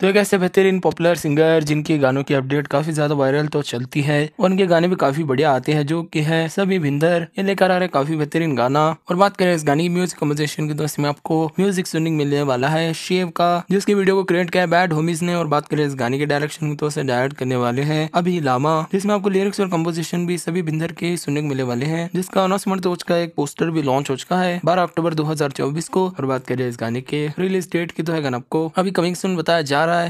तो एक ऐसे बेहतरीन पॉपुलर सिंगर जिनके गानों की अपडेट काफी ज्यादा वायरल तो चलती है और उनके गाने भी काफी बढ़िया आते हैं जो कि है सभी भिंदर ये लेकर आ रहे काफी बेहतरीन गाना और बात करें इस गाने की म्यूजिक कम्पोजिशन की तो इसमें आपको म्यूजिक सुनिंग मिलने वाला है शेव का जिसकी वीडियो को क्रिएट किया बैड होमीज ने और बात करें इस गाने के डायरेक्शन की तो उसे डायरेक्ट करने वाले है अभी लामा जिसमें आपको लिरिक्स और कम्पोजिशन भी सभी भिंदर के सुनने को मिलने वाले तो है जिसका अनाउंसमेंट तो उसका एक पोस्टर भी लॉन्च हो चुका है बारह अक्टूबर दो को और बात करें इस गाने के रिलीज डेट की तो है गाना आपको अभी कमिंग सुन बताया जा रहा है।